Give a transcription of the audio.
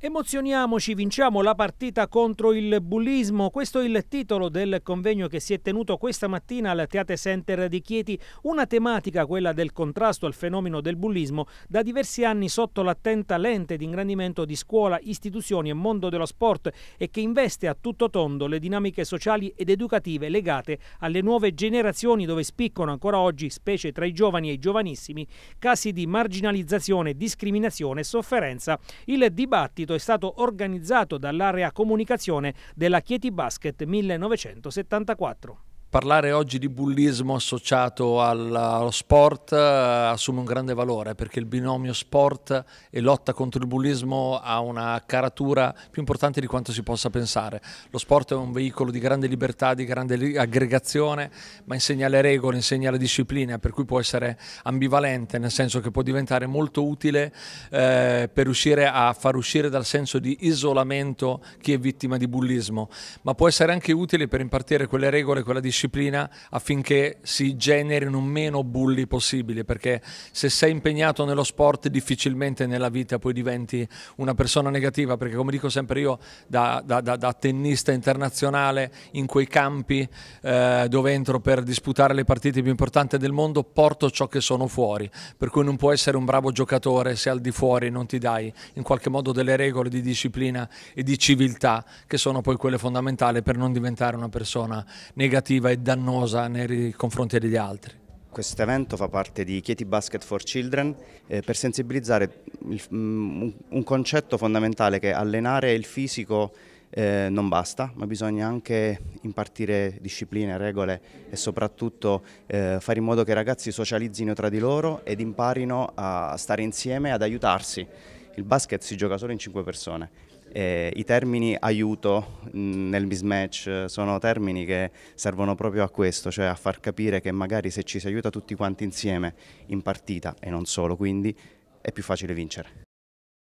Emozioniamoci, vinciamo la partita contro il bullismo. Questo è il titolo del convegno che si è tenuto questa mattina al Teate Center di Chieti. Una tematica, quella del contrasto al fenomeno del bullismo, da diversi anni sotto l'attenta lente di ingrandimento di scuola, istituzioni e mondo dello sport e che investe a tutto tondo le dinamiche sociali ed educative legate alle nuove generazioni dove spiccano ancora oggi, specie tra i giovani e i giovanissimi, casi di marginalizzazione, discriminazione e sofferenza. Il dibattito dibattito è stato organizzato dall'area comunicazione della Chieti Basket 1974 parlare oggi di bullismo associato allo sport eh, assume un grande valore perché il binomio sport e lotta contro il bullismo ha una caratura più importante di quanto si possa pensare. Lo sport è un veicolo di grande libertà, di grande aggregazione, ma insegna le regole, insegna la disciplina, per cui può essere ambivalente, nel senso che può diventare molto utile eh, per riuscire a far uscire dal senso di isolamento chi è vittima di bullismo, ma può essere anche utile per impartire quelle regole, quella disciplina disciplina affinché si generino meno bulli possibili, perché se sei impegnato nello sport difficilmente nella vita poi diventi una persona negativa, perché come dico sempre io da, da, da, da tennista internazionale in quei campi eh, dove entro per disputare le partite più importanti del mondo porto ciò che sono fuori, per cui non può essere un bravo giocatore se al di fuori non ti dai in qualche modo delle regole di disciplina e di civiltà che sono poi quelle fondamentali per non diventare una persona negativa e dannosa nei confronti degli altri. Questo evento fa parte di Chieti Basket for Children eh, per sensibilizzare il, um, un concetto fondamentale che allenare il fisico eh, non basta, ma bisogna anche impartire discipline, regole e soprattutto eh, fare in modo che i ragazzi socializzino tra di loro ed imparino a stare insieme, ad aiutarsi. Il basket si gioca solo in 5 persone, eh, I termini aiuto mm, nel mismatch eh, sono termini che servono proprio a questo, cioè a far capire che magari se ci si aiuta tutti quanti insieme in partita e non solo, quindi è più facile vincere.